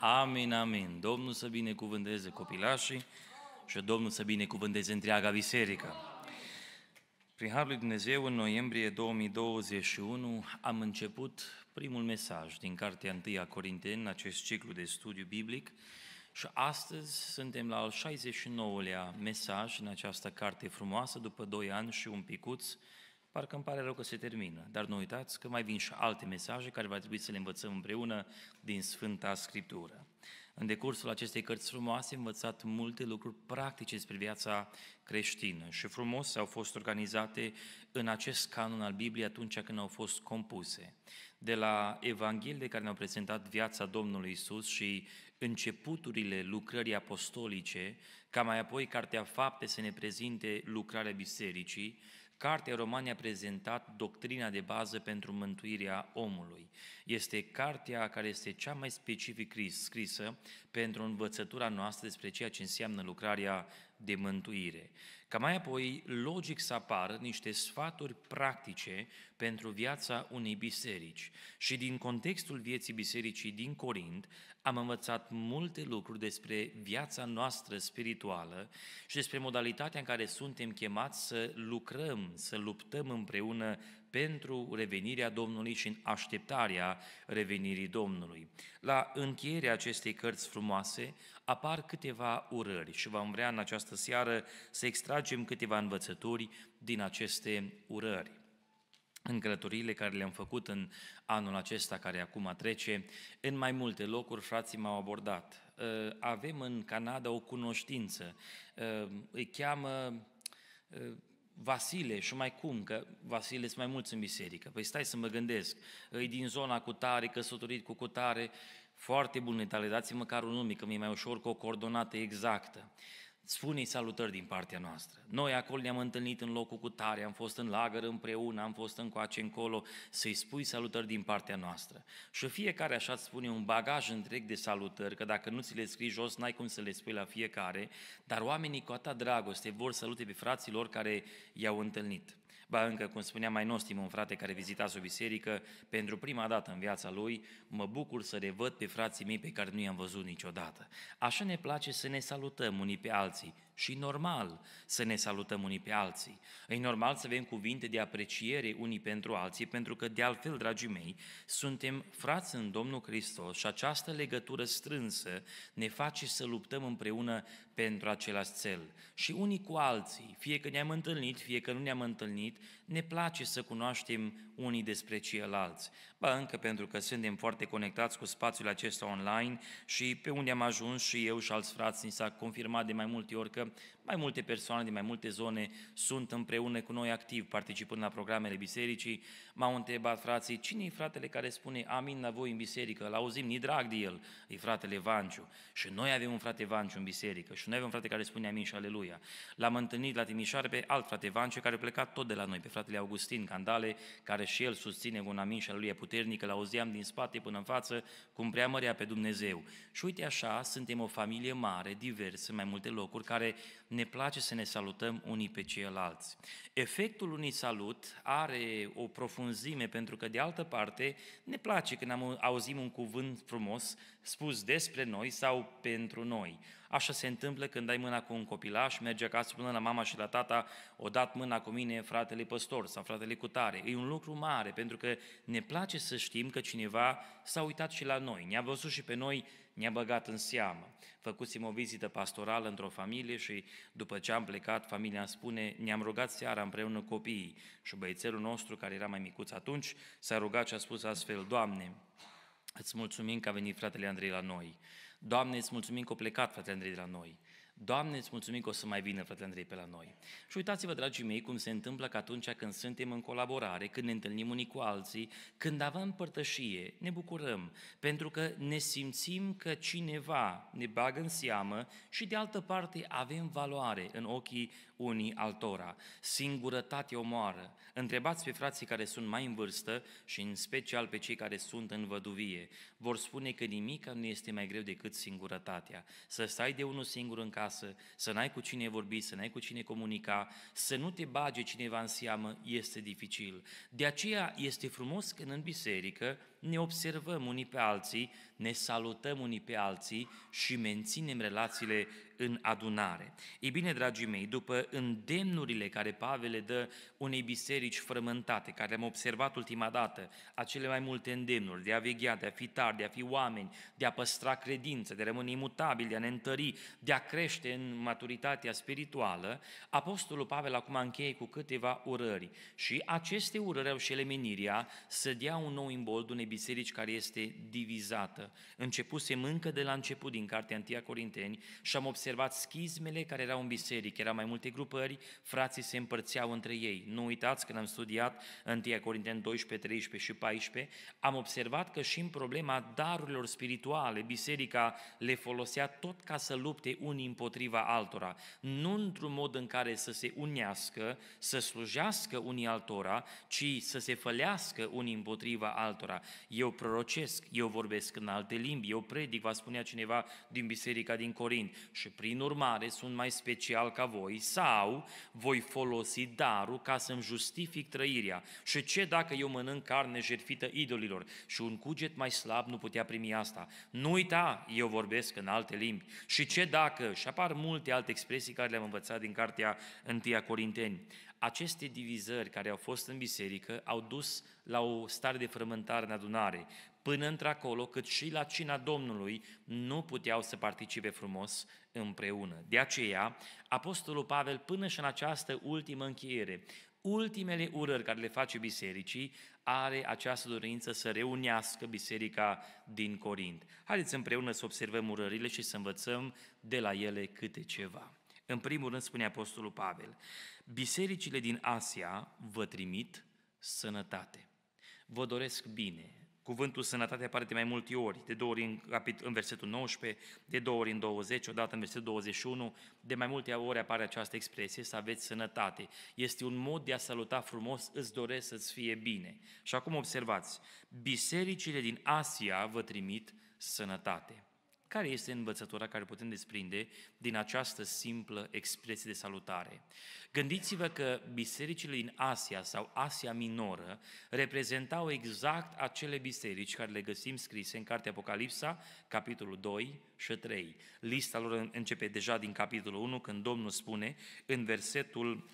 Amin, amin. Domnul să binecuvânteze copilașii și Domnul să binecuvânteze întreaga biserică. Prin Harul lui Dumnezeu, în noiembrie 2021, am început primul mesaj din Cartea 1 a Corinteni, în acest ciclu de studiu biblic, și astăzi suntem la al 69-lea mesaj în această carte frumoasă, după 2 ani și un picuț, parcă îmi pare rău că se termină. Dar nu uitați că mai vin și alte mesaje care va trebui să le învățăm împreună din Sfânta Scriptură. În decursul acestei cărți frumoase am învățat multe lucruri practice despre viața creștină și frumos au fost organizate în acest canon al Bibliei atunci când au fost compuse. De la Evangheliile care ne-au prezentat viața Domnului Isus și începuturile lucrării apostolice, ca mai apoi Cartea Fapte să ne prezinte lucrarea bisericii, Cartea Romani a prezentat doctrina de bază pentru mântuirea omului. Este cartea care este cea mai specific scrisă pentru învățătura noastră despre ceea ce înseamnă lucrarea de mântuire ca mai apoi logic să apară niște sfaturi practice pentru viața unei biserici. Și din contextul vieții bisericii din Corint am învățat multe lucruri despre viața noastră spirituală și despre modalitatea în care suntem chemați să lucrăm, să luptăm împreună pentru revenirea Domnului și în așteptarea revenirii Domnului. La încheierea acestei cărți frumoase, apar câteva urări și vom vrea în această seară să extragem câteva învățături din aceste urări. În călătoriile care le-am făcut în anul acesta care acum trece, în mai multe locuri frații m-au abordat. Ă, avem în Canada o cunoștință, ă, îi cheamă ă, Vasile și mai cum, că Vasile sunt mai mulți în biserică. Păi stai să mă gândesc, e din zona cu tare, căsătorit cu cutare foarte bune le dați măcar un nume, că mi-e mai ușor cu o coordonată exactă. Spune-i salutări din partea noastră. Noi acolo ne-am întâlnit în locul cu tare, am fost în lagăr împreună, am fost încoace încolo, să-i spui salutări din partea noastră. Și fiecare așa îți spune un bagaj întreg de salutări, că dacă nu ți le scrii jos, n-ai cum să le spui la fiecare, dar oamenii cu atâta dragoste vor salute pe fraților care i-au întâlnit. Ba încă, cum spunea mai nostim un frate care vizita o biserică, pentru prima dată în viața lui, mă bucur să revăd pe frații mei pe care nu i-am văzut niciodată. Așa ne place să ne salutăm unii pe alții, și normal să ne salutăm unii pe alții. E normal să avem cuvinte de apreciere unii pentru alții, pentru că, de altfel, dragii mei, suntem frați în Domnul Hristos și această legătură strânsă ne face să luptăm împreună pentru același cel. Și unii cu alții, fie că ne-am întâlnit, fie că nu ne-am întâlnit, ne place să cunoaștem unii despre ceilalți ba încă pentru că suntem foarte conectați cu spațiul acesta online și pe unde am ajuns și eu și alți frați ni s-a confirmat de mai multe ori că mai multe persoane din mai multe zone sunt împreună cu noi activ, participând la programele bisericii. M-au întrebat frații, cine e fratele care spune amin la voi în biserică? Îl auzim, ni drag de el, e fratele Vanciu. Și noi avem un frate Vanciu în biserică și noi avem un frate care spune amin și aleluia. L-am întâlnit la Timișoare pe alt frate Vanciu care a plecat tot de la noi, pe fratele Augustin Candale, care și el susține un amin și aleluia puternic, îl auzeam din spate până în față, cum preamărea pe Dumnezeu. Și uite așa, suntem o familie mare, diversă, în mai multe locuri, care ne place să ne salutăm unii pe ceilalți. Efectul unui salut are o profunzime, pentru că, de altă parte, ne place când am, auzim un cuvânt frumos spus despre noi sau pentru noi. Așa se întâmplă când dai mâna cu un copilaș, merge acasă până la mama și la tata, o dat mâna cu mine fratele păstor sau fratele cutare. E un lucru mare, pentru că ne place să știm că cineva s-a uitat și la noi, ne-a văzut și pe noi, ne-a băgat în seamă. Făcusem o vizită pastorală într-o familie și după ce am plecat, familia spune, ne-am rugat seara împreună cu copiii și băiețelul nostru, care era mai micuț atunci, s-a rugat și a spus astfel, Doamne, îți mulțumim că a venit fratele Andrei la noi Doamne, îți mulțumim că a plecat fratele Andrei de la noi. Doamne, îți mulțumim că o să mai vină fratele Andrei pe la noi. Și uitați-vă, dragii mei, cum se întâmplă că atunci când suntem în colaborare, când ne întâlnim unii cu alții, când avem părtășie, ne bucurăm, pentru că ne simțim că cineva ne bagă în seamă și de altă parte avem valoare în ochii unii altora. Singurătate omoară. Întrebați pe frații care sunt mai în vârstă și în special pe cei care sunt în văduvie. Vor spune că nimic nu este mai greu decât singurătatea. Să stai de unul singur în casă, să n-ai cu cine vorbi, să n-ai cu cine comunica, să nu te bage cineva în seamă, este dificil. De aceea este frumos când în biserică ne observăm unii pe alții, ne salutăm unii pe alții și menținem relațiile în adunare. Ei bine, dragii mei, după îndemnurile care Pavel le dă unei biserici frământate, care am observat ultima dată, acele mai multe îndemnuri de a veghea, de a fi tari, de a fi oameni, de a păstra credință, de a rămâne imutabil, de a ne întări, de a crește în maturitatea spirituală, Apostolul Pavel acum încheie cu câteva urări și aceste urări au și ele să dea un nou imbold unei biserici care este divizată. Începusem încă de la început din Cartea Antia Corinteni și am observat schizmele care erau în biserică. Erau mai multe grupări, frații se împărțeau între ei. Nu uitați, când am studiat Antia Corinteni 12, 13 și 14, am observat că și în problema darurilor spirituale, biserica le folosea tot ca să lupte unii împotriva altora. Nu într-un mod în care să se unească, să slujească unii altora, ci să se fălească unii împotriva altora eu prorocesc, eu vorbesc în alte limbi, eu predic, va spunea cineva din biserica din Corint și prin urmare sunt mai special ca voi sau voi folosi darul ca să-mi justific trăirea. Și ce dacă eu mănânc carne jertfită idolilor și un cuget mai slab nu putea primi asta? Nu uita, eu vorbesc în alte limbi. Și ce dacă, și apar multe alte expresii care le-am învățat din cartea 1 Corinteni, aceste divizări care au fost în biserică au dus la o stare de frământare în adunare, până într-acolo cât și la cina Domnului nu puteau să participe frumos împreună. De aceea, Apostolul Pavel, până și în această ultimă încheiere, ultimele urări care le face bisericii, are această dorință să reunească biserica din Corint. Haideți împreună să observăm urările și să învățăm de la ele câte ceva. În primul rând spune Apostolul Pavel, bisericile din Asia vă trimit sănătate. Vă doresc bine. Cuvântul sănătate apare de mai multe ori, de două ori în, în versetul 19, de două ori în 20, odată în versetul 21, de mai multe ori apare această expresie, să aveți sănătate. Este un mod de a saluta frumos, îți doresc să-ți fie bine. Și acum observați, bisericile din Asia vă trimit sănătate. Care este învățătura care putem desprinde din această simplă expresie de salutare? Gândiți-vă că bisericile din Asia sau Asia Minoră reprezentau exact acele biserici care le găsim scrise în cartea Apocalipsa, capitolul 2 și 3. Lista lor începe deja din capitolul 1 când Domnul spune în versetul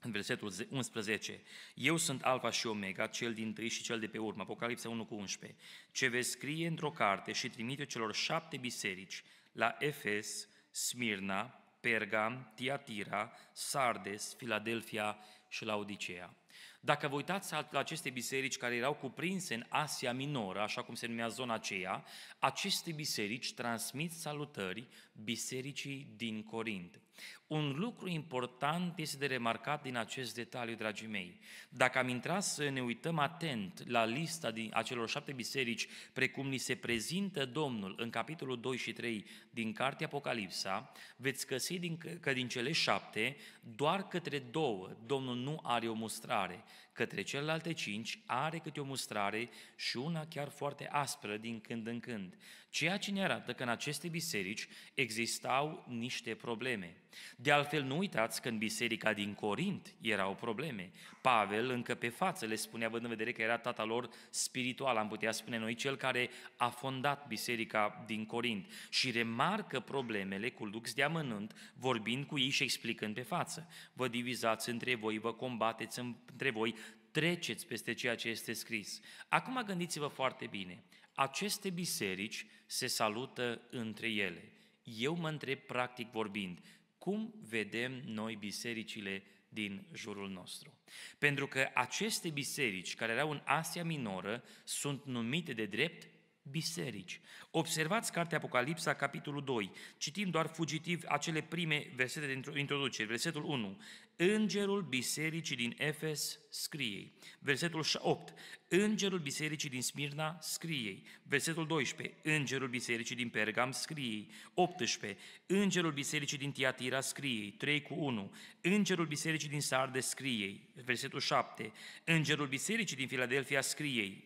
în versetul 11, Eu sunt Alfa și Omega, cel din tâi și cel de pe urmă, Apocalipsa 1 cu 11, ce vei scrie într-o carte și trimite celor șapte biserici, la Efes, Smirna, Pergam, Tiatira, Sardes, Filadelfia și la Odiceea. Dacă vă uitați la aceste biserici care erau cuprinse în Asia Minoră, așa cum se numea zona aceea, aceste biserici transmit salutări bisericii din Corint. Un lucru important este de remarcat din acest detaliu, dragii mei. Dacă am intrat să ne uităm atent la lista din acelor șapte biserici, precum ni se prezintă Domnul în capitolul 2 și 3 din Cartea Apocalipsa, veți găsi că din cele șapte, doar către două Domnul nu are o mustrare, către celelalte cinci are câte o mustrare și una chiar foarte aspră din când în când, ceea ce ne arată că în aceste biserici existau niște probleme. De altfel, nu uitați că în biserica din Corint erau probleme. Pavel încă pe față le spunea, având în vedere că era tata lor spiritual, am putea spune noi, cel care a fondat biserica din Corint și remarcă problemele cu lux de amănânt, vorbind cu ei și explicând pe față. Vă divizați între voi, vă combateți între voi, treceți peste ceea ce este scris. Acum gândiți-vă foarte bine, aceste biserici se salută între ele. Eu mă întreb practic vorbind, cum vedem noi bisericile din jurul nostru. Pentru că aceste biserici care erau în Asia Minoră sunt numite de drept biserici. Observați cartea Apocalipsa, capitolul 2. Citim doar fugitiv acele prime versete de introducere. Versetul 1. Îngerul bisericii din Efes scrie. Versetul 8. Îngerul bisericii din Smirna scrie. Versetul 12. Îngerul bisericii din Pergam scrie. 18. Îngerul bisericii din Tiatira scrie. 3 cu 1. Îngerul bisericii din Sardes scrie. Versetul 7. Îngerul bisericii din Filadelfia scrie.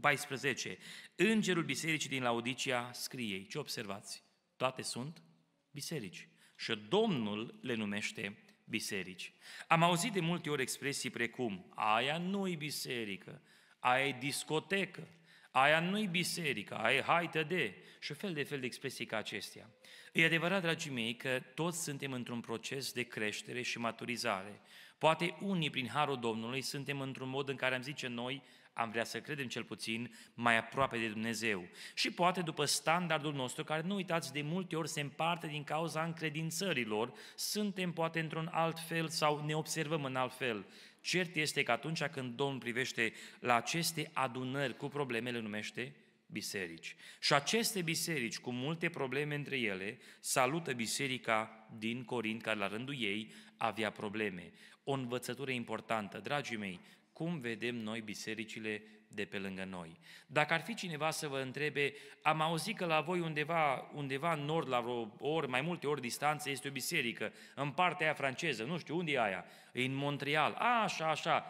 14. Îngerul bisericii din Laodicea scrie, ce observați? Toate sunt biserici. Și Domnul le numește biserici. Am auzit de multe ori expresii precum aia nu-i biserică, aia e discotecă, aia nu-i biserică, aia e haită de, și fel de fel de expresii ca acestea. E adevărat, dragii mei, că toți suntem într-un proces de creștere și maturizare. Poate unii, prin harul Domnului, suntem într-un mod în care am zice noi, am vrea să credem cel puțin, mai aproape de Dumnezeu. Și poate după standardul nostru, care nu uitați, de multe ori se împarte din cauza încredințărilor, suntem poate într-un alt fel sau ne observăm în alt fel. Cert este că atunci când Domnul privește la aceste adunări cu probleme, le numește biserici. Și aceste biserici, cu multe probleme între ele, salută biserica din Corint, care la rândul ei avea probleme. O învățătură importantă, dragii mei, cum vedem noi bisericile de pe lângă noi. Dacă ar fi cineva să vă întrebe, am auzit că la voi undeva, undeva în nord, la vreo ori, mai multe ori distanță, este o biserică, în partea aia franceză, nu știu, unde e aia? E în Montreal, A, așa, așa.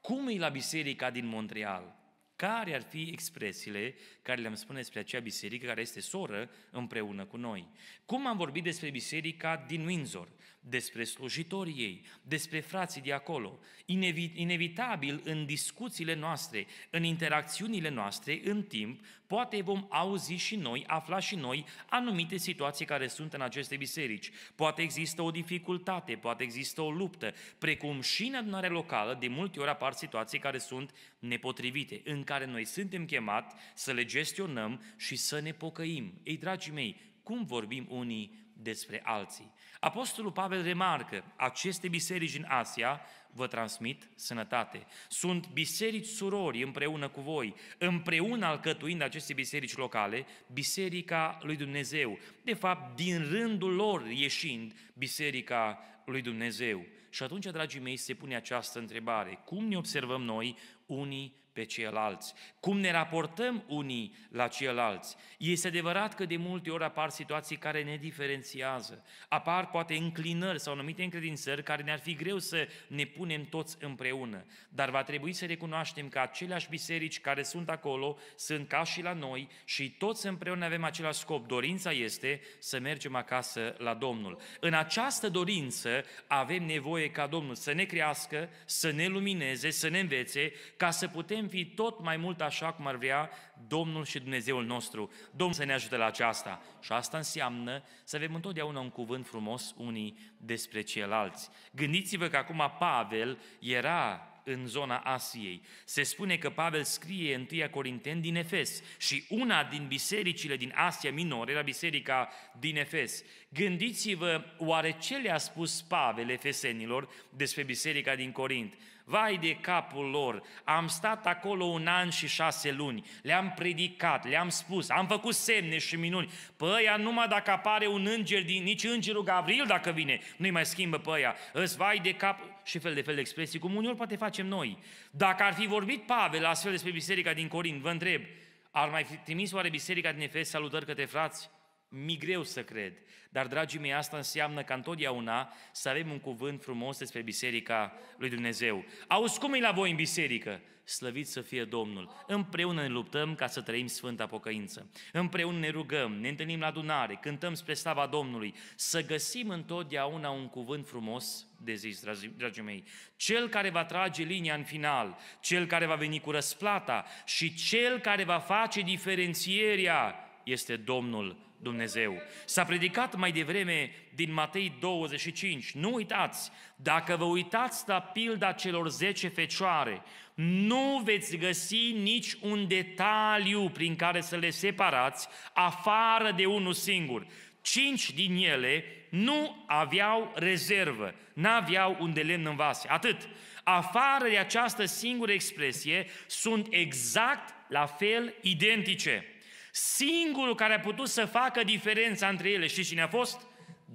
Cum e la biserica din Montreal? Care ar fi expresiile care le-am spune despre acea biserică care este soră împreună cu noi? Cum am vorbit despre biserica din Windsor? despre slujitorii ei, despre frații de acolo. Inevitabil, în discuțiile noastre, în interacțiunile noastre, în timp, poate vom auzi și noi, afla și noi anumite situații care sunt în aceste biserici. Poate există o dificultate, poate există o luptă, precum și în adunarea locală, de multe ori apar situații care sunt nepotrivite, în care noi suntem chemați să le gestionăm și să ne pocăim. Ei, dragii mei, cum vorbim unii despre alții? Apostolul Pavel remarcă, aceste biserici în Asia vă transmit sănătate. Sunt biserici surori împreună cu voi, împreună alcătuind aceste biserici locale, biserica lui Dumnezeu. De fapt, din rândul lor ieșind biserica lui Dumnezeu. Și atunci, dragii mei, se pune această întrebare. Cum ne observăm noi unii pe ceilalți, cum ne raportăm unii la ceilalți. Este adevărat că de multe ori apar situații care ne diferențiază, apar poate înclinări sau anumite încredințări care ne-ar fi greu să ne punem toți împreună, dar va trebui să recunoaștem că aceleași biserici care sunt acolo sunt ca și la noi și toți împreună avem același scop. Dorința este să mergem acasă la Domnul. În această dorință avem nevoie ca Domnul să ne crească, să ne lumineze, să ne învețe, ca să putem fi tot mai mult așa cum ar vrea Domnul și Dumnezeul nostru. Domnul să ne ajute la aceasta. Și asta înseamnă să avem întotdeauna un cuvânt frumos unii despre ceilalți. Gândiți-vă că acum Pavel era în zona Asiei. Se spune că Pavel scrie în 1 Corinteni din Efes și una din bisericile din Asia Minor era biserica din Efes. Gândiți-vă oare ce le-a spus Pavel efesenilor despre biserica din Corint vai de capul lor, am stat acolo un an și șase luni, le-am predicat, le-am spus, am făcut semne și minuni, pe aia numai dacă apare un înger, din, nici îngerul Gabriel dacă vine, nu-i mai schimbă pe aia, îți vai de cap, și fel de fel de expresii, cum uneori poate facem noi. Dacă ar fi vorbit Pavel astfel despre biserica din Corint, vă întreb, ar mai fi trimis oare biserica din Efes salutări către frați? mi greu să cred. Dar, dragii mei, asta înseamnă că întotdeauna să avem un cuvânt frumos despre Biserica lui Dumnezeu. Auzi cum e la voi în biserică? Slăvit să fie Domnul! Împreună ne luptăm ca să trăim sfânta pocăință. Împreună ne rugăm, ne întâlnim la adunare, cântăm spre slava Domnului. Să găsim întotdeauna un cuvânt frumos de zis, dragii mei. Cel care va trage linia în final, cel care va veni cu răsplata și cel care va face diferențierea este Domnul Dumnezeu. S-a predicat mai devreme din Matei 25. Nu uitați, dacă vă uitați la pilda celor 10 fecioare, nu veți găsi nici un detaliu prin care să le separați, afară de unul singur. Cinci din ele nu aveau rezervă, n-aveau un de lemn în vase. Atât. Afară de această singură expresie, sunt exact la fel identice. Singurul care a putut să facă diferența între ele, știți cine a fost?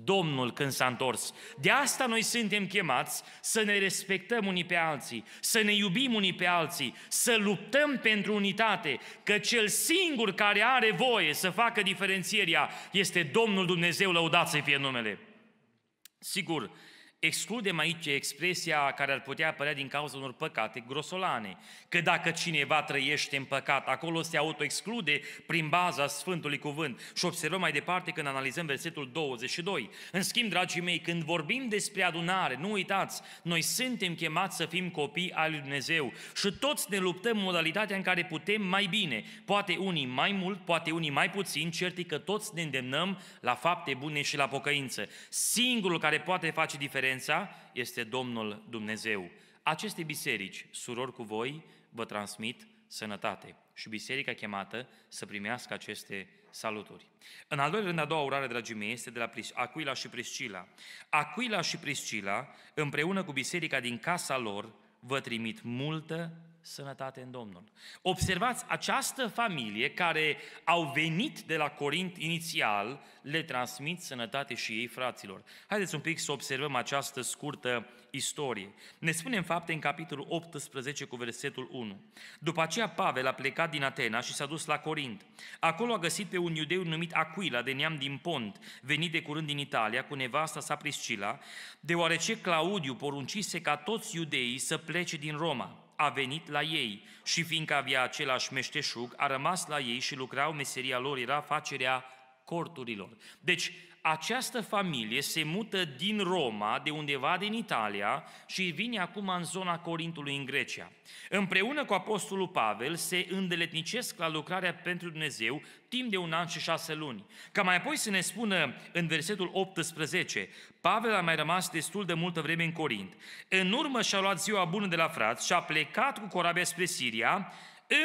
Domnul când s-a întors. De asta noi suntem chemați să ne respectăm unii pe alții, să ne iubim unii pe alții, să luptăm pentru unitate, că cel singur care are voie să facă diferențierea este Domnul Dumnezeu, lăudați să fie numele. Sigur, excludem aici expresia care ar putea apărea din cauza unor păcate grosolane. Că dacă cineva trăiește în păcat, acolo se autoexclude prin baza Sfântului Cuvânt. Și observăm mai departe când analizăm versetul 22. În schimb, dragii mei, când vorbim despre adunare, nu uitați, noi suntem chemați să fim copii al lui Dumnezeu și toți ne luptăm modalitatea în care putem mai bine. Poate unii mai mult, poate unii mai puțin, cert că toți ne îndemnăm la fapte bune și la pocăință. Singurul care poate face diferență Esența este Domnul Dumnezeu. Aceste biserici, surori cu voi, vă transmit sănătate și biserica chemată să primească aceste saluturi. În al doilea rând, a doua urare, dragii mei, este de la Aquila și Priscila. Aquila și Priscila, împreună cu biserica din casa lor, vă trimit multă sănătate în Domnul. Observați, această familie care au venit de la Corint inițial, le transmit sănătate și ei fraților. Haideți un pic să observăm această scurtă istorie. Ne spune în fapte în capitolul 18 cu versetul 1. După aceea Pavel a plecat din Atena și s-a dus la Corint. Acolo a găsit pe un iudeu numit Aquila, de neam din Pont, venit de curând din Italia, cu nevasta sa Priscila, deoarece Claudiu poruncise ca toți iudeii să plece din Roma a venit la ei și fiindcă avea același meșteșug, a rămas la ei și lucrau, meseria lor era facerea corturilor. Deci, această familie se mută din Roma, de undeva din Italia, și vine acum în zona Corintului, în Grecia. Împreună cu Apostolul Pavel se îndeletnicesc la lucrarea pentru Dumnezeu timp de un an și șase luni. Ca mai apoi să ne spună în versetul 18, Pavel a mai rămas destul de multă vreme în Corint. În urmă și-a luat ziua bună de la frați și a plecat cu corabia spre Siria,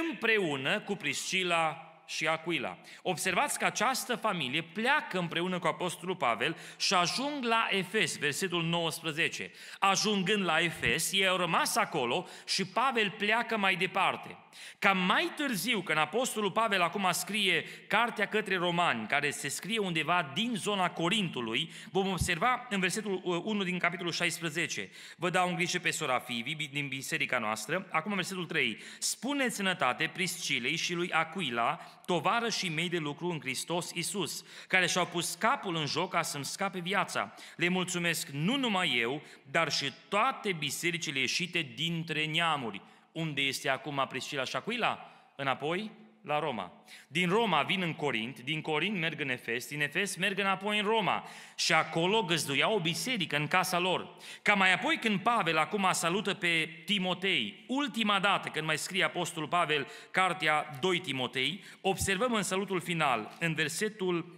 împreună cu Priscila și Aquila. Observați că această familie pleacă împreună cu Apostolul Pavel și ajung la Efes, versetul 19. Ajungând la Efes, ei au rămas acolo și Pavel pleacă mai departe. Cam mai târziu, când Apostolul Pavel acum scrie Cartea către Romani, care se scrie undeva din zona Corintului, vom observa în versetul 1 uh, din capitolul 16. Vă dau un grijă pe sora Fivi din biserica noastră. Acum versetul 3. Spuneți sănătate Priscilei și lui Aquila, tovarășii mei de lucru în Hristos Isus, care și-au pus capul în joc ca să-mi scape viața. Le mulțumesc nu numai eu, dar și toate bisericile ieșite dintre neamuri. Unde este acum Priscila și Aquila? Înapoi la Roma. Din Roma vin în Corint, din Corint merg în Efes, din Efes merg înapoi în Roma și acolo găzduia o biserică în casa lor. Ca mai apoi când Pavel acum salută pe Timotei, ultima dată când mai scrie Apostolul Pavel cartea 2 Timotei, observăm în salutul final, în versetul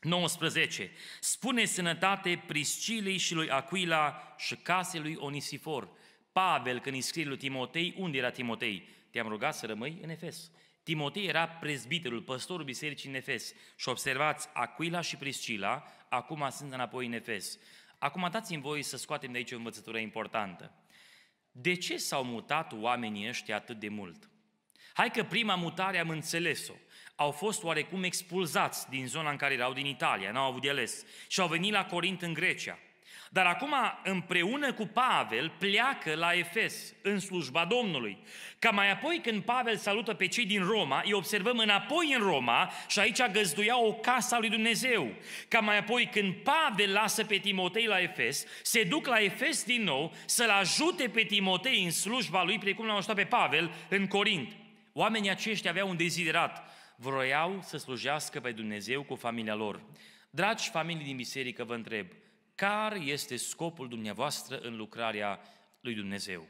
19. Spune sănătate Priscilei și lui Aquila și casei lui Onisifor. Pavel, când îi scrie lui Timotei, unde era Timotei? Te-am rugat să rămâi în Efes. Timotei era prezbiterul, păstorul bisericii în Efes. Și observați, Aquila și Priscila acum sunt înapoi în Efes. Acum dați-mi voi să scoatem de aici o învățătură importantă. De ce s-au mutat oamenii ăștia atât de mult? Hai că prima mutare am înțeles-o. Au fost oarecum expulzați din zona în care erau din Italia, n-au avut de ales. Și au venit la Corint în Grecia. Dar acum, împreună cu Pavel, pleacă la Efes, în slujba Domnului. Ca mai apoi, când Pavel salută pe cei din Roma, îi observăm înapoi în Roma și aici găzduia o casă a lui Dumnezeu. Ca mai apoi, când Pavel lasă pe Timotei la Efes, se duc la Efes din nou să-l ajute pe Timotei în slujba lui, precum l a ajutat pe Pavel în Corint. Oamenii aceștia aveau un deziderat, vroiau să slujească pe Dumnezeu cu familia lor. Dragi familii din biserică, vă întreb, care este scopul dumneavoastră în lucrarea lui Dumnezeu?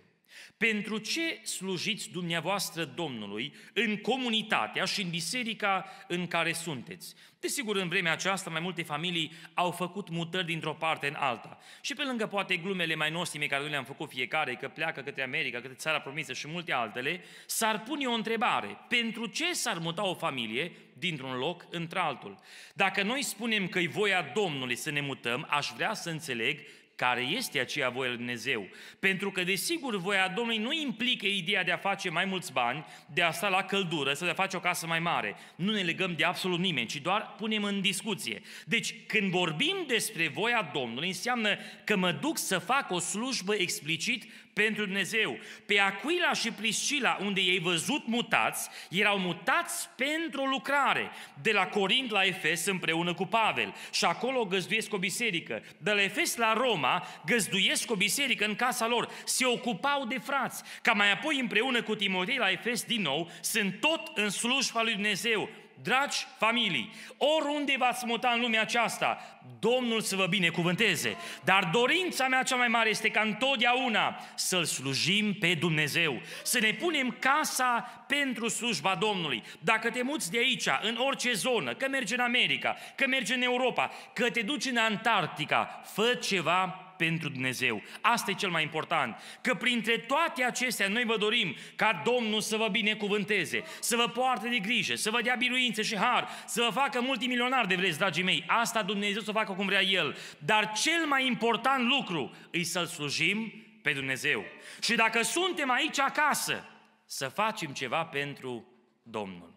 Pentru ce slujiți dumneavoastră Domnului în comunitatea și în biserica în care sunteți? Desigur, în vremea aceasta, mai multe familii au făcut mutări dintr-o parte în alta. Și pe lângă poate glumele mai nostime care noi le-am făcut fiecare, că pleacă către America, către țara promisă și multe altele, s-ar pune o întrebare. Pentru ce s-ar muta o familie dintr-un loc într-altul? Dacă noi spunem că e voia Domnului să ne mutăm, aș vrea să înțeleg care este aceea voia lui Dumnezeu. Pentru că, desigur, voia Domnului nu implică ideea de a face mai mulți bani, de a sta la căldură sau de a face o casă mai mare. Nu ne legăm de absolut nimeni, ci doar punem în discuție. Deci, când vorbim despre voia Domnului, înseamnă că mă duc să fac o slujbă explicit pentru Dumnezeu. Pe Aquila și Priscila, unde ei văzut mutați, erau mutați pentru o lucrare, de la Corint la Efes împreună cu Pavel. Și acolo găzduiesc o biserică. De la Efes la Roma găzduiesc o biserică în casa lor. Se ocupau de frați. Ca mai apoi împreună cu Timotei la Efes din nou, sunt tot în slujba lui Dumnezeu dragi familii, oriunde v-ați muta în lumea aceasta, Domnul să vă binecuvânteze. Dar dorința mea cea mai mare este ca întotdeauna să-L slujim pe Dumnezeu, să ne punem casa pentru slujba Domnului. Dacă te muți de aici, în orice zonă, că mergi în America, că mergi în Europa, că te duci în Antarctica, fă ceva pentru Dumnezeu. Asta e cel mai important. Că printre toate acestea noi vă dorim ca Domnul să vă binecuvânteze, să vă poarte de grijă, să vă dea biruințe și har, să vă facă multimilionar de vreți, dragii mei. Asta Dumnezeu să o facă cum vrea El. Dar cel mai important lucru e să-L slujim pe Dumnezeu. Și dacă suntem aici acasă, să facem ceva pentru Domnul.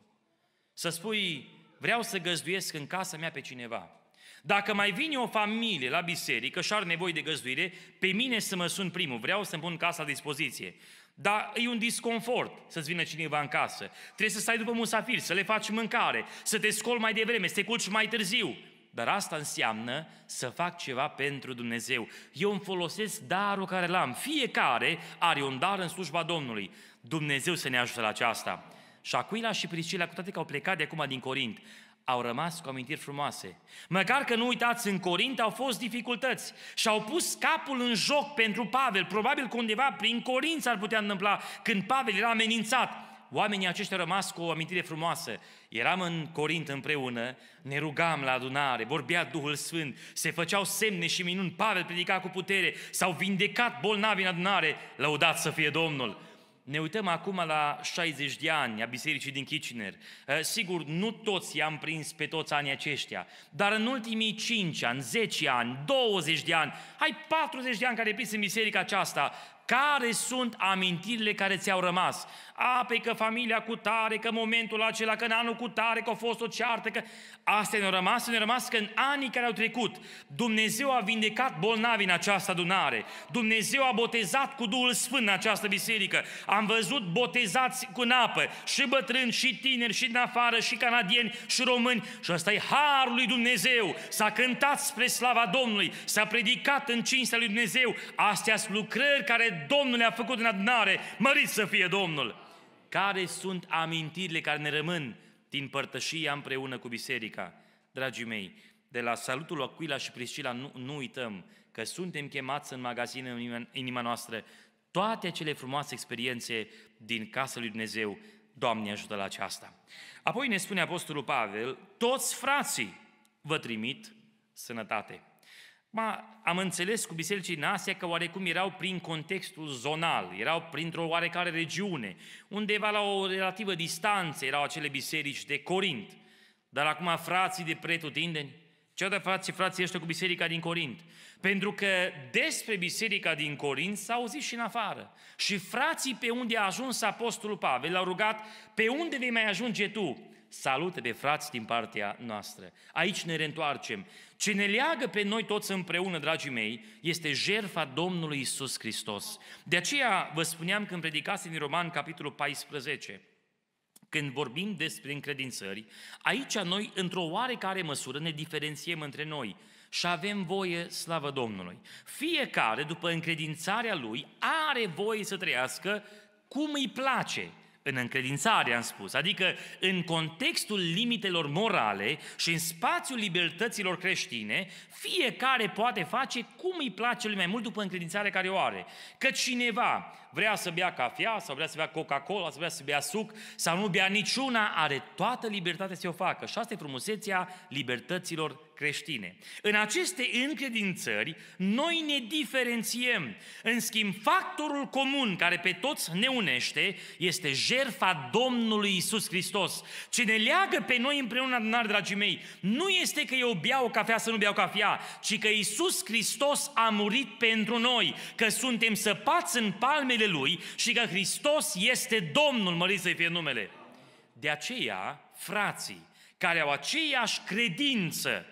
Să spui, vreau să găzduiesc în casa mea pe cineva. Dacă mai vine o familie la biserică și are nevoie de găzduire, pe mine să mă sun primul, vreau să-mi pun casa la dispoziție. Dar e un disconfort să-ți vină cineva în casă. Trebuie să stai după musafiri, să le faci mâncare, să te scol mai devreme, să te culci mai târziu. Dar asta înseamnă să fac ceva pentru Dumnezeu. Eu îmi folosesc darul care l-am. Fiecare are un dar în slujba Domnului. Dumnezeu să ne ajute la aceasta. Și Acuila și Priscila, cu toate că au plecat de acum din Corint, au rămas cu amintiri frumoase. Măcar că nu uitați, în Corint au fost dificultăți și au pus capul în joc pentru Pavel. Probabil că undeva prin Corint s-ar putea întâmpla când Pavel era amenințat. Oamenii aceștia au rămas cu o amintire frumoasă. Eram în Corint împreună, ne rugam la adunare, vorbea Duhul Sfânt, se făceau semne și minuni, Pavel predica cu putere, s-au vindecat bolnavi în adunare, lăudat să fie Domnul. Ne uităm acum la 60 de ani a bisericii din Kitchener. Eh, sigur, nu toți i-am prins pe toți anii aceștia, dar în ultimii 5 ani, 10 ani, 20 de ani, hai 40 de ani care prins în biserica aceasta, care sunt amintirile care ți-au rămas? apei, că familia cu tare, că momentul acela, că în anul cu tare, că a fost o ceartă, că astea ne-au rămas, ne-au rămas că în anii care au trecut, Dumnezeu a vindecat bolnavi în această adunare, Dumnezeu a botezat cu Duhul Sfânt în această biserică, am văzut botezați cu apă, și bătrâni, și tineri, și din afară, și canadieni, și români, și asta e harul lui Dumnezeu, s-a cântat spre slava Domnului, s-a predicat în cinstea lui Dumnezeu, astea sunt lucrări care Domnul le-a făcut în adunare, mărit să fie Domnul! care sunt amintirile care ne rămân din părtășia împreună cu biserica. Dragii mei, de la salutul Aquila și Priscila nu, nu uităm că suntem chemați în magazine în inima, inima noastră toate acele frumoase experiențe din casa lui Dumnezeu. Doamne ajută la aceasta. Apoi ne spune Apostolul Pavel, toți frații vă trimit sănătate. Ma, am înțeles cu bisericii în Asia că oarecum erau prin contextul zonal, erau printr-o oarecare regiune, undeva la o relativă distanță erau acele biserici de Corint. Dar acum frații de pretutindeni, ce de frații, frații ăștia cu biserica din Corint? Pentru că despre biserica din Corint s-a auzit și în afară. Și frații pe unde a ajuns apostolul Pavel l-au rugat, pe unde vei mai ajunge tu? Salută pe frați din partea noastră. Aici ne reîntoarcem. Ce ne leagă pe noi toți împreună, dragii mei, este jertfa Domnului Isus Hristos. De aceea vă spuneam când predicați din Roman, capitolul 14, când vorbim despre încredințări, aici noi, într-o oarecare măsură, ne diferențiem între noi și avem voie, slavă Domnului. Fiecare, după încredințarea lui, are voie să trăiască cum îi place – în încredințare, am spus, adică în contextul limitelor morale și în spațiul libertăților creștine, fiecare poate face cum îi place lui mai mult după încredințarea care o are. Că cineva Vrea să bea cafea, sau vrea să bea Coca-Cola, sau vrea să bea suc, sau nu bea niciuna, are toată libertatea să o facă. Și asta e frumusețea libertăților creștine. În aceste încredințări, noi ne diferențiem. În schimb, factorul comun care pe toți ne unește este jerfa Domnului Isus Hristos. Ce ne leagă pe noi împreună adunare, dragii mei, nu este că eu beau o cafea să nu beau cafea, ci că Isus Hristos a murit pentru noi, că suntem săpați în palmele lui și că Hristos este Domnul, măriți să fie numele. De aceea, frații care au aceeași credință,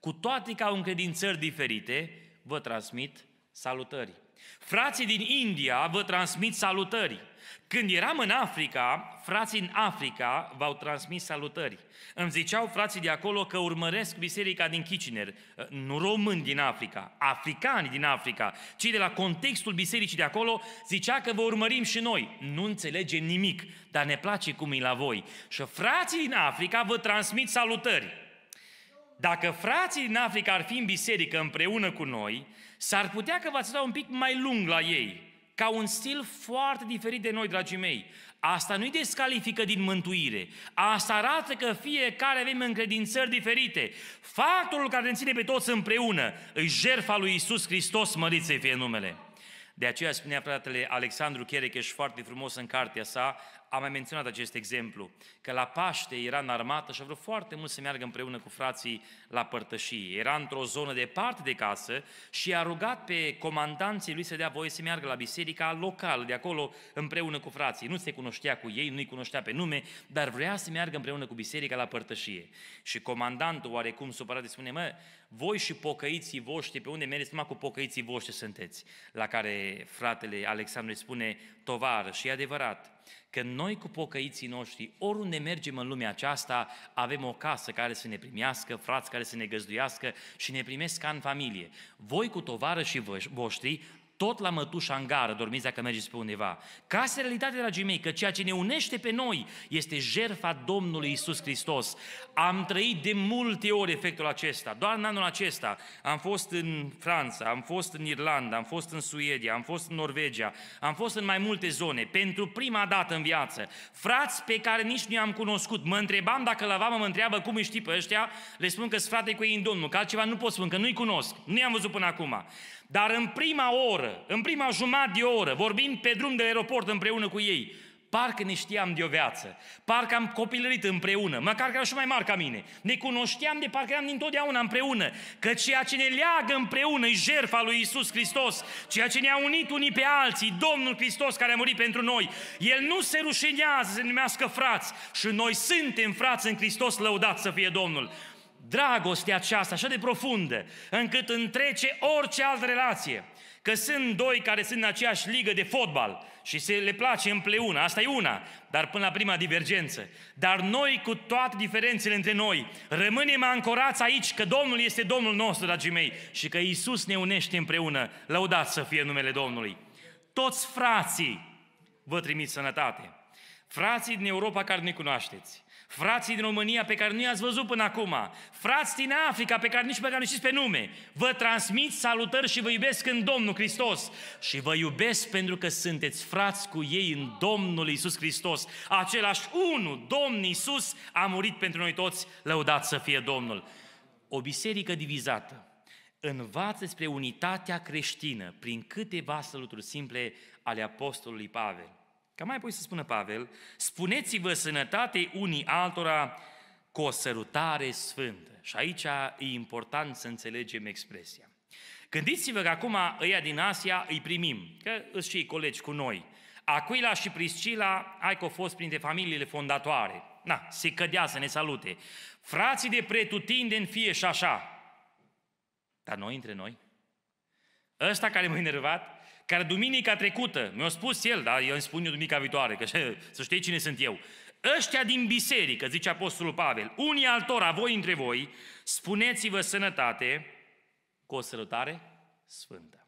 cu toate că au încredințări diferite, vă transmit salutări. Frații din India vă transmit salutări. Când eram în Africa, frații în Africa v-au transmis salutări. Îmi ziceau frații de acolo că urmăresc biserica din Kitchener, uh, nu români din Africa, africani din Africa, cei de la contextul bisericii de acolo, zicea că vă urmărim și noi. Nu înțelege nimic, dar ne place cum e la voi. Și frații din Africa vă transmit salutări. Dacă frații din Africa ar fi în biserică împreună cu noi, s-ar putea că v-ați da un pic mai lung la ei, ca un stil foarte diferit de noi, dragii mei. Asta nu-i descalifică din mântuire. Asta arată că fiecare avem încredințări diferite. Faptul care ne ține pe toți împreună îi jertfa lui Isus Hristos, mărit să fie numele. De aceea spunea fratele Alexandru Cherecheș foarte frumos în cartea sa, am mai menționat acest exemplu, că la Paște era în armată și a vrut foarte mult să meargă împreună cu frații la părtășie. Era într-o zonă departe de casă și a rugat pe comandanții lui să dea voie să meargă la biserica locală, de acolo, împreună cu frații. Nu se cunoștea cu ei, nu-i cunoștea pe nume, dar vrea să meargă împreună cu biserica la părtășie. Și comandantul, oarecum supărat, îi spune, mă, voi și pocăiții voștri, pe unde mergeți, numai cu pocăiții voștri sunteți. La care fratele Alexandru îi spune, tovară, și e adevărat, că noi cu pocăiții noștri, oriunde mergem în lumea aceasta, avem o casă care să ne primească, frați care să ne găzduiască și ne primesc ca în familie. Voi cu tovară și voștri tot la mătușa în gară, dormiți dacă mergeți pe undeva. Ca să realitate, dragii mei, că ceea ce ne unește pe noi este jerfa Domnului Isus Hristos. Am trăit de multe ori efectul acesta. Doar în anul acesta am fost în Franța, am fost în Irlanda, am fost în Suedia, am fost în Norvegia, am fost în mai multe zone, pentru prima dată în viață. Frați pe care nici nu i-am cunoscut, mă întrebam dacă la vama mă întreabă cum îi știi pe ăștia, le spun că sunt frate cu ei în Domnul, că altceva nu pot spune că nu-i cunosc, nu i-am văzut până acum. Dar în prima oră, în prima jumătate de oră, vorbind pe drum de aeroport împreună cu ei, parcă ne știam de o viață, parcă am copilărit împreună, măcar că era și mai mari ca mine. Ne cunoșteam de parcă eram dintotdeauna împreună, că ceea ce ne leagă împreună e jertfa lui Isus Hristos, ceea ce ne-a unit unii pe alții, Domnul Hristos care a murit pentru noi. El nu se rușinează să ne numească frați și noi suntem frați în Hristos, lăudat să fie Domnul dragostea aceasta așa de profundă, încât întrece orice altă relație. Că sunt doi care sunt în aceeași ligă de fotbal și se le place împreună, asta e una, dar până la prima divergență. Dar noi, cu toate diferențele între noi, rămânem ancorați aici că Domnul este Domnul nostru, dragii mei, și că Isus ne unește împreună. Lăudat să fie numele Domnului. Toți frații vă trimit sănătate. Frații din Europa care ne cunoașteți, frații din România pe care nu i-ați văzut până acum, frați din Africa pe care nici măcar nu știți pe nume, vă transmit salutări și vă iubesc în Domnul Hristos. Și vă iubesc pentru că sunteți frați cu ei în Domnul Isus Hristos. Același unul, Domnul Isus, a murit pentru noi toți, lăudat să fie Domnul. O biserică divizată învață despre unitatea creștină prin câteva saluturi simple ale Apostolului Pavel. Ca mai apoi să spună Pavel, spuneți-vă sănătate unii altora cu o sărutare sfântă. Și aici e important să înțelegem expresia. Gândiți-vă că acum ăia din Asia îi primim, că îți și colegi cu noi. Aquila și Priscila, ai că au fost printre familiile fondatoare. Na, se cădea să ne salute. Frații de pretutindeni fie și așa. Dar noi între noi? Ăsta care m-a enervat, care duminica trecută, mi-a spus el, dar eu îmi spun eu duminica viitoare, că să știi cine sunt eu, ăștia din biserică, zice Apostolul Pavel, unii altora, voi între voi, spuneți-vă sănătate cu o sărătare sfântă.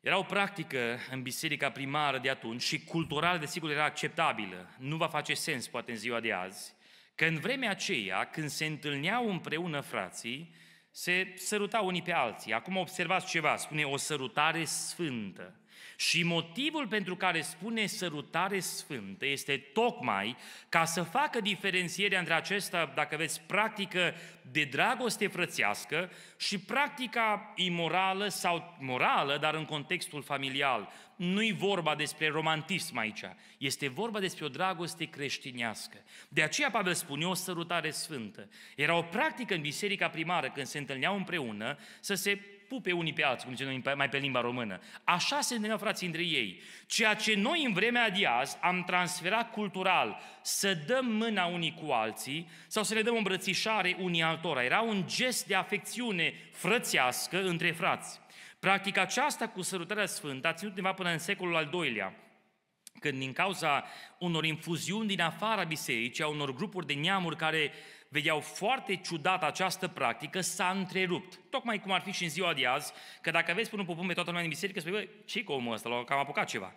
Era o practică în biserica primară de atunci și cultural, desigur, era acceptabilă. Nu va face sens, poate, în ziua de azi, că în vremea aceea, când se întâlneau împreună frații, se sărutau unii pe alții. Acum observați ceva, spune o sărutare sfântă. Și motivul pentru care spune sărutare sfântă este tocmai ca să facă diferențierea între acesta, dacă veți, practică de dragoste frățească și practica imorală sau morală, dar în contextul familial, nu-i vorba despre romantism aici, este vorba despre o dragoste creștinească. De aceea Pavel spune o sărutare sfântă. Era o practică în biserica primară, când se întâlneau împreună, să se pupe unii pe alții, cum zicem mai pe limba română. Așa se întâlneau frații între ei. Ceea ce noi în vremea de azi am transferat cultural, să dăm mâna unii cu alții sau să le dăm îmbrățișare unii altora. Era un gest de afecțiune frățească între frați. Practica aceasta cu sărutarea sfântă a ținut undeva până în secolul al doilea, când din cauza unor infuziuni din afara bisericii, a unor grupuri de neamuri care vedeau foarte ciudat această practică, s-a întrerupt. Tocmai cum ar fi și în ziua de azi, că dacă aveți până pe toată lumea din biserică, spui, băi, ce cu omul ăsta, că am apucat ceva.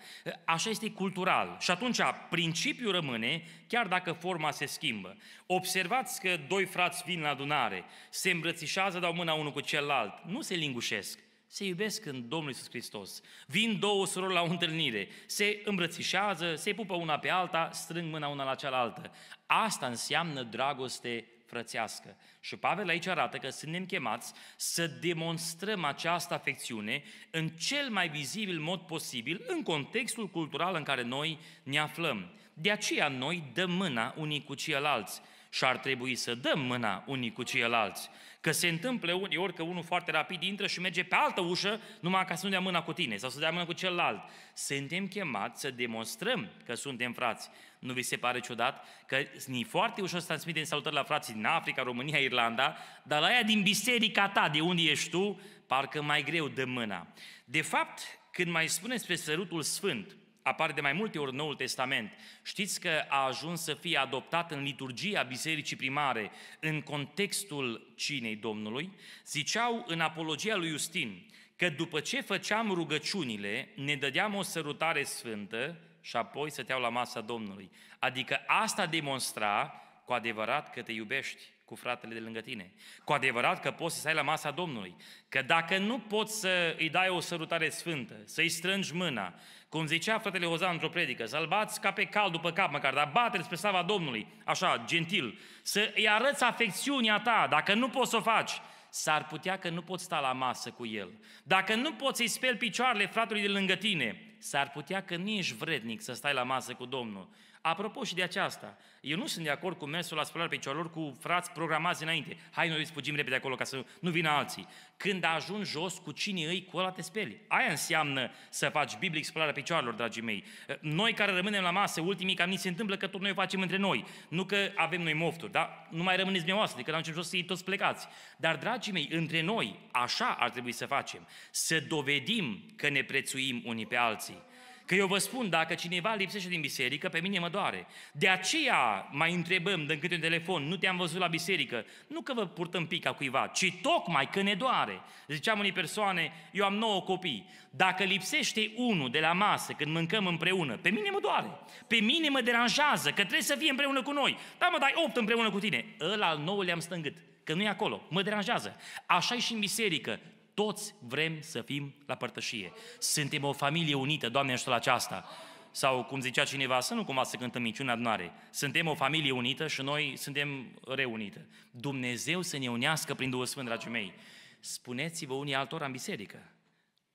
Așa este cultural. Și atunci principiul rămâne, chiar dacă forma se schimbă. Observați că doi frați vin la adunare, se îmbrățișează, dau mâna unul cu celălalt, nu se lingușesc se iubesc în Domnul Iisus Hristos. Vin două surori la o întâlnire, se îmbrățișează, se pupă una pe alta, strâng mâna una la cealaltă. Asta înseamnă dragoste frățească. Și Pavel aici arată că suntem chemați să demonstrăm această afecțiune în cel mai vizibil mod posibil în contextul cultural în care noi ne aflăm. De aceea noi dăm mâna unii cu ceilalți și ar trebui să dăm mâna unii cu ceilalți. Că se întâmplă ori că unul foarte rapid intră și merge pe altă ușă numai ca să nu dea mâna cu tine sau să dea mâna cu celălalt. Suntem chemați să demonstrăm că suntem frați. Nu vi se pare ciudat că ni foarte ușor să transmitem salutări la frații din Africa, România, Irlanda, dar la aia din biserica ta, de unde ești tu, parcă mai greu dă mâna. De fapt, când mai spuneți despre sărutul sfânt, apare de mai multe ori în Noul Testament. Știți că a ajuns să fie adoptat în liturgia bisericii primare, în contextul cinei Domnului, ziceau în apologia lui Justin că după ce făceam rugăciunile, ne dădeam o sărutare sfântă și apoi stăteau la masa Domnului. Adică asta demonstra cu adevărat că te iubești cu fratele de lângă tine. Cu adevărat că poți să stai la masa Domnului. Că dacă nu poți să îi dai o sărutare sfântă, să-i strângi mâna, cum zicea fratele Hozan într-o predică, să-l bați ca pe cal după cap măcar, dar bate spre slava Domnului, așa, gentil. Să-i arăți afecțiunea ta, dacă nu poți să o faci, s-ar putea că nu poți sta la masă cu el. Dacă nu poți să-i speli picioarele fratului de lângă tine, s-ar putea că nu ești vrednic să stai la masă cu Domnul. Apropo și de aceasta, eu nu sunt de acord cu mersul la spălare piciorilor cu frați programați înainte. Hai, noi îi fugim repede acolo ca să nu vină alții. Când ajungi jos, cu cine îi, cu ăla te speli. Aia înseamnă să faci biblic spălarea picioarelor, dragii mei. Noi care rămânem la masă, ultimii, cam ni se întâmplă că tot noi o facem între noi. Nu că avem noi mofturi, da? Nu mai rămâneți dumneavoastră, că la început să-i toți plecați. Dar, dragii mei, între noi, așa ar trebui să facem. Să dovedim că ne prețuim unii pe alții. Că eu vă spun, dacă cineva lipsește din biserică, pe mine mă doare. De aceea mai întrebăm de câte un telefon, nu te-am văzut la biserică. Nu că vă purtăm pica cuiva, ci tocmai că ne doare. Ziceam unei persoane, eu am nouă copii. Dacă lipsește unul de la masă când mâncăm împreună, pe mine mă doare. Pe mine mă deranjează că trebuie să fie împreună cu noi. Da, mă, dai opt împreună cu tine. Ăla al nouă le-am stângât, că nu e acolo. Mă deranjează. Așa e și în biserică. Toți vrem să fim la părtășie. Suntem o familie unită, Doamne ajută la aceasta. Sau, cum zicea cineva, să nu cumva să cântăm minciuna adunare. Suntem o familie unită și noi suntem reunită. Dumnezeu să ne unească prin Duhul Sfânt, dragii mei. Spuneți-vă unii altora în biserică.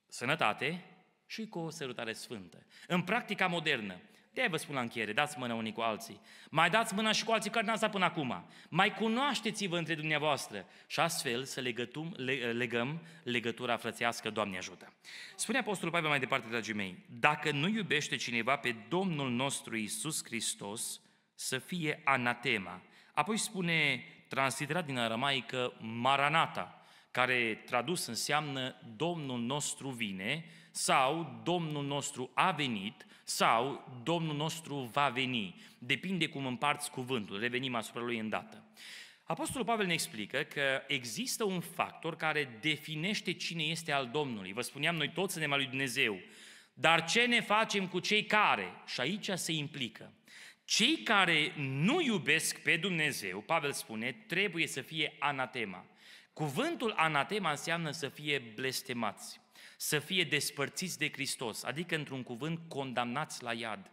Sănătate și cu o sărutare sfântă. În practica modernă, de vă spun la încheiere, dați mâna unii cu alții. Mai dați mâna și cu alții care n-ați dat până acum. Mai cunoașteți-vă între dumneavoastră și astfel să legătum, le, legăm legătura frățească, Doamne ajută. Spune Apostolul Pavel mai departe, dragii mei, dacă nu iubește cineva pe Domnul nostru Isus Hristos, să fie anatema. Apoi spune, transliterat din aramaică, maranata, care tradus înseamnă Domnul nostru vine, sau Domnul nostru a venit sau Domnul nostru va veni. Depinde cum împarți cuvântul, revenim asupra lui îndată. Apostolul Pavel ne explică că există un factor care definește cine este al Domnului. Vă spuneam, noi toți suntem al lui Dumnezeu. Dar ce ne facem cu cei care? Și aici se implică. Cei care nu iubesc pe Dumnezeu, Pavel spune, trebuie să fie anatema. Cuvântul anatema înseamnă să fie blestemați să fie despărțiți de Hristos, adică într-un cuvânt condamnați la iad.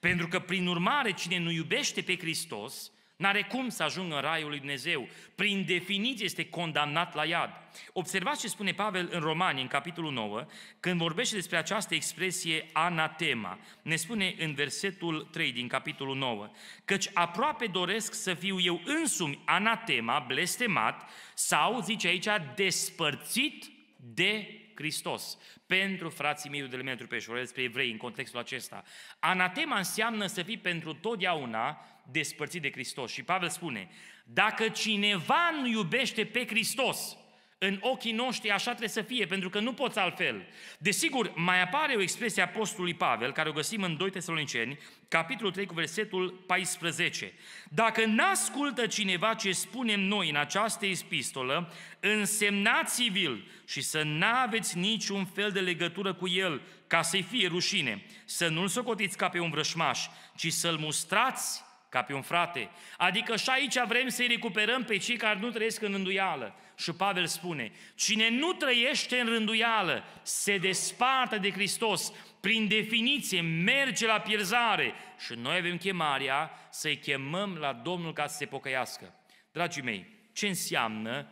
Pentru că prin urmare cine nu iubește pe Hristos, N-are cum să ajungă în Raiul lui Dumnezeu. Prin definiție este condamnat la iad. Observați ce spune Pavel în Romani, în capitolul 9, când vorbește despre această expresie anatema. Ne spune în versetul 3 din capitolul 9, căci aproape doresc să fiu eu însumi anatema, blestemat, sau, zice aici, despărțit de Hristos, pentru frații mei de pe peșoare, despre evrei în contextul acesta. Anatema înseamnă să fii pentru totdeauna despărțit de Hristos. Și Pavel spune, dacă cineva nu iubește pe Hristos, în ochii noștri așa trebuie să fie, pentru că nu poți altfel. Desigur, mai apare o expresie a apostolului Pavel, care o găsim în 2 Tesaloniceni, capitolul 3 cu versetul 14. Dacă n-ascultă cineva ce spunem noi în această epistolă, însemnați-vi-l și să n-aveți niciun fel de legătură cu el, ca să-i fie rușine, să nu-l socotiți ca pe un vrășmaș, ci să-l mustrați ca pe un frate. Adică și aici vrem să-i recuperăm pe cei care nu trăiesc în rânduială. Și Pavel spune, cine nu trăiește în rânduială se desparte de Hristos, prin definiție merge la pierzare și noi avem chemarea să-i chemăm la Domnul ca să se pocăiască. Dragii mei, ce înseamnă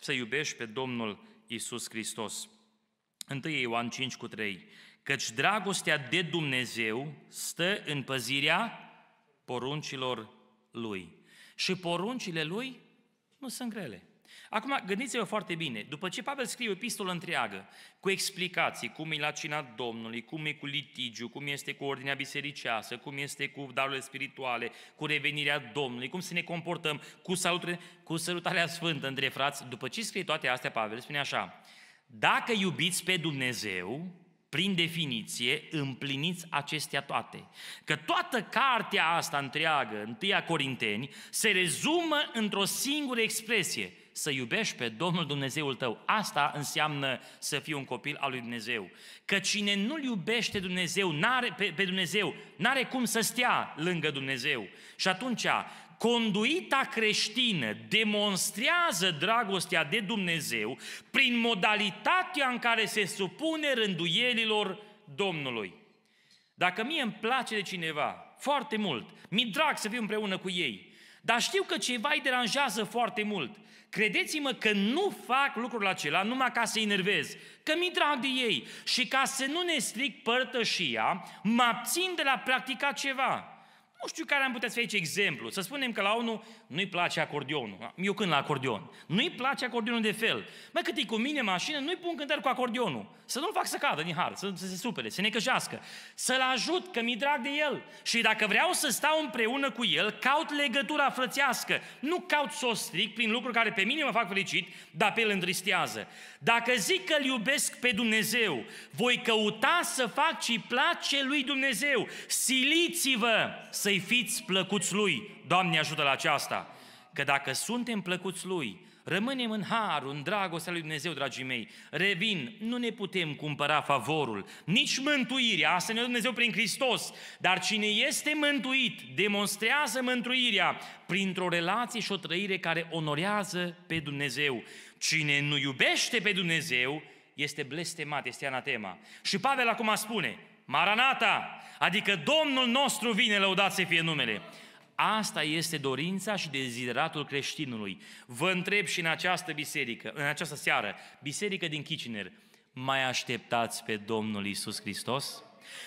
să iubești pe Domnul Isus Hristos? 1 Ioan 5 cu 3. Căci dragostea de Dumnezeu stă în păzirea poruncilor lui. Și poruncile lui nu sunt grele. Acum, gândiți-vă foarte bine, după ce Pavel scrie o epistolă întreagă, cu explicații, cum e la cina Domnului, cum e cu litigiu, cum este cu ordinea bisericească, cum este cu darurile spirituale, cu revenirea Domnului, cum să ne comportăm, cu, salut, cu salutarea sfântă între frați, după ce scrie toate astea, Pavel spune așa, dacă iubiți pe Dumnezeu, prin definiție, împliniți acestea toate. Că toată cartea asta întreagă, întâia Corinteni, se rezumă într-o singură expresie, să iubești pe Domnul Dumnezeul tău. Asta înseamnă să fii un copil al lui Dumnezeu. Că cine nu-L iubește Dumnezeu, n-are, pe, pe Dumnezeu, n-are cum să stea lângă Dumnezeu. Și atunci, Conduita creștină demonstrează dragostea de Dumnezeu prin modalitatea în care se supune rânduielilor Domnului. Dacă mie îmi place de cineva foarte mult, mi drag să fiu împreună cu ei, dar știu că ceva îi deranjează foarte mult. Credeți-mă că nu fac lucrul acela numai ca să enervez, că mi drag de ei și ca să nu ne stric părtășia, mă abțin de la practica ceva. Nu știu care am putea să fie aici exemplu. Să spunem că la unul nu-i place acordionul. Eu când la acordion. Nu-i place acordionul de fel. Mai cât e cu mine mașină, nu-i pun cântări cu acordionul. Să nu-l fac să cadă din har, să, să se supere, să ne cășească. Să-l ajut, că mi drag de el. Și dacă vreau să stau împreună cu el, caut legătura frățească. Nu caut să o stric prin lucruri care pe mine mă fac fericit, dar pe el îndristează. Dacă zic că îl iubesc pe Dumnezeu, voi căuta să fac ce place lui Dumnezeu. Siliți-vă să-i fiți plăcuți lui. Doamne ajută la aceasta! Că dacă suntem plăcuți lui, Rămânem în harul, în dragostea lui Dumnezeu, dragii mei. Revin, nu ne putem cumpăra favorul, nici mântuirea, asta ne Dumnezeu prin Hristos, dar cine este mântuit demonstrează mântuirea printr-o relație și o trăire care onorează pe Dumnezeu. Cine nu iubește pe Dumnezeu este blestemat, este anatema. Și Pavel acum spune, Maranata, adică Domnul nostru vine, lăudat să fie numele. Asta este dorința și dezideratul creștinului. Vă întreb și în această biserică, în această seară, biserică din Kitchener, mai așteptați pe Domnul Isus Hristos?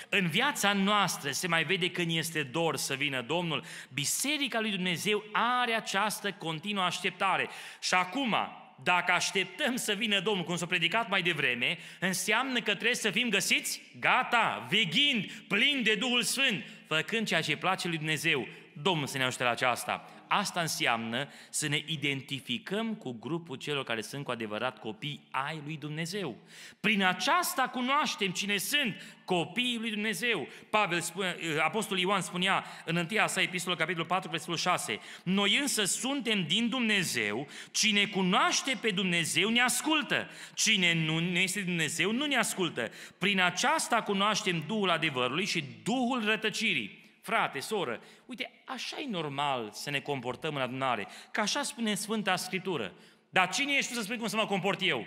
În viața noastră se mai vede când este dor să vină Domnul. Biserica lui Dumnezeu are această continuă așteptare. Și acum, dacă așteptăm să vină Domnul, cum s-a predicat mai devreme, înseamnă că trebuie să fim găsiți gata, veghind, plin de Duhul Sfânt, făcând ceea ce place lui Dumnezeu, Domnul să ne ajute la aceasta. Asta înseamnă să ne identificăm cu grupul celor care sunt cu adevărat copii ai lui Dumnezeu. Prin aceasta cunoaștem cine sunt copiii lui Dumnezeu. Pavel spune, Apostolul Ioan spunea în 1 sa epistolă, capitolul 4, versetul 6, Noi însă suntem din Dumnezeu, cine cunoaște pe Dumnezeu ne ascultă, cine nu este Dumnezeu nu ne ascultă. Prin aceasta cunoaștem Duhul adevărului și Duhul rătăcirii frate, soră, uite, așa e normal să ne comportăm în adunare, că așa spune Sfânta Scriptură. Dar cine ești tu să spui cum să mă comport eu?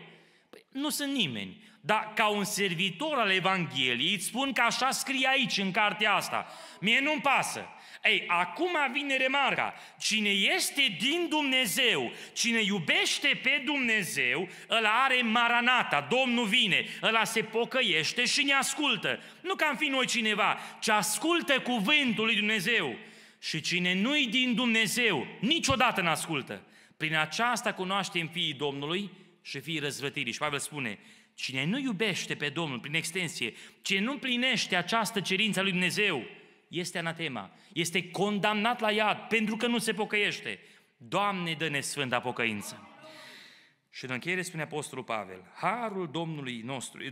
nu sunt nimeni. Dar ca un servitor al Evangheliei îți spun că așa scrie aici, în cartea asta. Mie nu-mi pasă. Ei, acum vine remarca. Cine este din Dumnezeu, cine iubește pe Dumnezeu, îl are maranata, Domnul vine, îl se pocăiește și ne ascultă. Nu că am fi noi cineva, ci ascultă cuvântul lui Dumnezeu. Și cine nu-i din Dumnezeu, niciodată nu ascultă. Prin aceasta cunoaștem fiii Domnului și fii răzvătirii. Și Pavel spune, cine nu iubește pe Domnul, prin extensie, cine nu împlinește această cerință a lui Dumnezeu, este anatema, este condamnat la iad pentru că nu se pocăiește. Doamne, dă-ne sfânta pocăință! Și în încheiere spune Apostolul Pavel, Harul Domnului, nostru,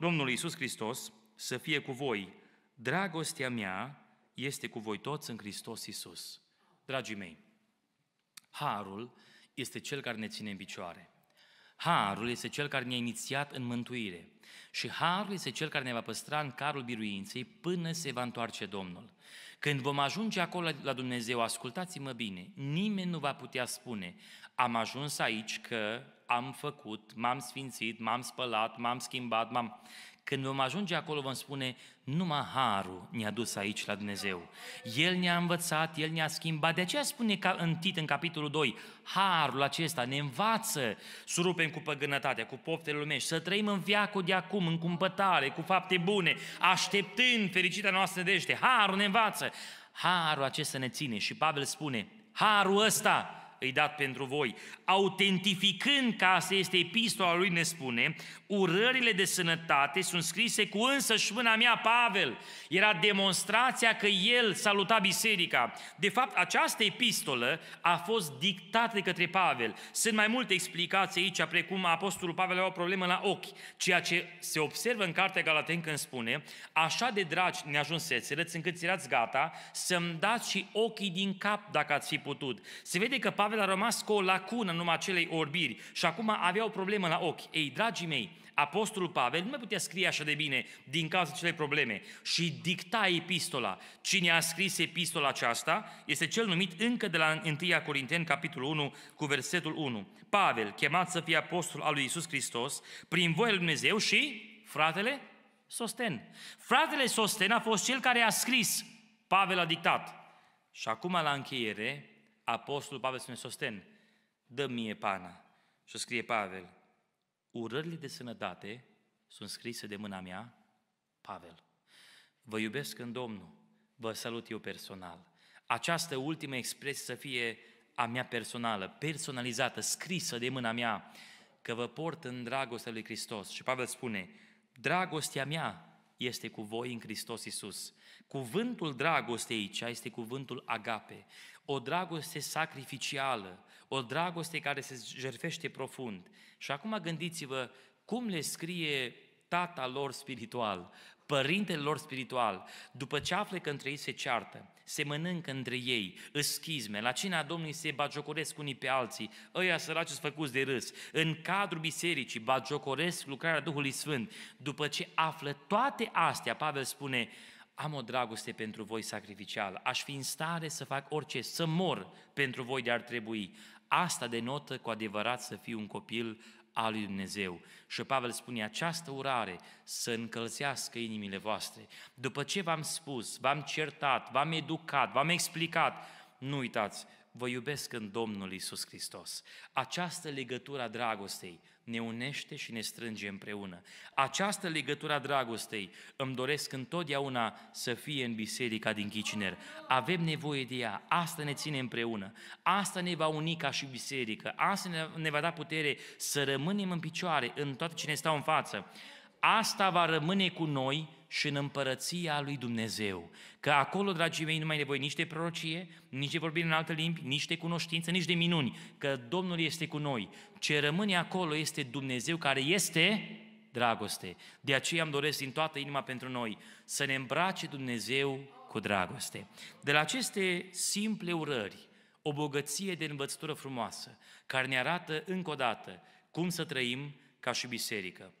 Domnului Iisus Hristos să fie cu voi. Dragostea mea este cu voi toți în Hristos Iisus. Dragii mei, Harul este Cel care ne ține în picioare. Harul este cel care ne-a inițiat în mântuire. Și harul este cel care ne va păstra în carul biruinței până se va întoarce Domnul. Când vom ajunge acolo la Dumnezeu, ascultați-mă bine, nimeni nu va putea spune, am ajuns aici că am făcut, m-am sfințit, m-am spălat, m-am schimbat, m-am... Când vom ajunge acolo, vom spune, numai harul ne-a dus aici la Dumnezeu. El ne-a învățat, El ne-a schimbat. De aceea spune în Tit, în capitolul 2, harul acesta ne învață să rupem cu păgânătatea, cu poftele lumești, să trăim în viacul de acum, în cumpătare, cu fapte bune, așteptând fericita noastră dește. Harul ne învață. Harul acesta ne ține și Pavel spune, harul ăsta îi dat pentru voi. Autentificând că asta este epistola lui, ne spune, urările de sănătate sunt scrise cu și mâna mea, Pavel. Era demonstrația că el saluta biserica. De fapt, această epistolă a fost dictată de către Pavel. Sunt mai multe explicații aici, precum apostolul Pavel avea o problemă la ochi, ceea ce se observă în cartea Galaten când spune, așa de dragi răți încât erați gata să-mi dați și ochii din cap dacă ați fi putut. Se vede că Pavel Pavel a rămas cu o lacună în numai acelei orbiri și acum avea o problemă la ochi. Ei, dragii mei, Apostolul Pavel nu mai putea scrie așa de bine din cauza acelei probleme și dicta epistola. Cine a scris epistola aceasta este cel numit încă de la 1 Corinteni, capitolul 1, cu versetul 1. Pavel, chemat să fie apostol al lui Isus Hristos, prin voia lui Dumnezeu și fratele Sosten. Fratele Sosten a fost cel care a scris, Pavel a dictat. Și acum la încheiere, Apostolul Pavel spune, sosten, dă mie pana. Și scrie Pavel, urările de sănătate sunt scrise de mâna mea, Pavel. Vă iubesc în Domnul, vă salut eu personal. Această ultimă expresie să fie a mea personală, personalizată, scrisă de mâna mea, că vă port în dragostea lui Hristos. Și Pavel spune, dragostea mea este cu voi în Hristos Isus. Cuvântul dragostei aici este cuvântul agape, o dragoste sacrificială, o dragoste care se jerfește profund. Și acum gândiți-vă cum le scrie tata lor spiritual, părintele lor spiritual, după ce află că între ei se ceartă, se mănâncă între ei, își schizme, la cina Domnului se bagiocoresc unii pe alții, ăia săraci sunt făcuți de râs, în cadrul bisericii bagiocoresc lucrarea Duhului Sfânt. După ce află toate astea, Pavel spune, am o dragoste pentru voi sacrificială, aș fi în stare să fac orice, să mor pentru voi de ar trebui. Asta denotă cu adevărat să fiu un copil al lui Dumnezeu. Și Pavel spune, această urare să încălzească inimile voastre. După ce v-am spus, v-am certat, v-am educat, v-am explicat, nu uitați, vă iubesc în Domnul Isus Hristos. Această legătură a dragostei ne unește și ne strânge împreună. Această legătură a dragostei îmi doresc întotdeauna să fie în biserica din Chiciner. Avem nevoie de ea, asta ne ține împreună, asta ne va uni ca și biserică, asta ne va da putere să rămânem în picioare în toate ce ne stau în față. Asta va rămâne cu noi și în împărăția lui Dumnezeu. Că acolo, dragii mei, nu mai nevoie nici de prorocie, nici de vorbire în alte limbi, nici de cunoștință, nici de minuni, că Domnul este cu noi. Ce rămâne acolo este Dumnezeu care este dragoste. De aceea îmi doresc din toată inima pentru noi să ne îmbrace Dumnezeu cu dragoste. De la aceste simple urări, o bogăție de învățătură frumoasă, care ne arată încă o dată cum să trăim ca și biserică.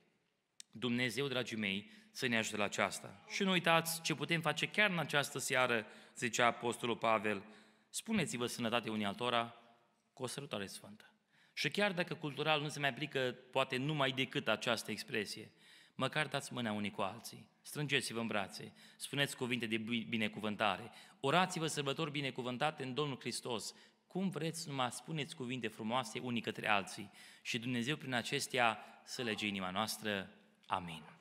Dumnezeu, dragii mei, să ne ajute la aceasta. Și nu uitați ce putem face chiar în această seară, zicea Apostolul Pavel. Spuneți-vă sănătate unii altora cu o sărutare sfântă. Și chiar dacă cultural nu se mai aplică poate numai decât această expresie, măcar dați mâna unii cu alții, strângeți-vă în brațe, spuneți cuvinte de binecuvântare, orați-vă sărbători binecuvântate în Domnul Hristos, cum vreți, numai spuneți cuvinte frumoase unii către alții și Dumnezeu prin acestea să lege inima noastră. Amin.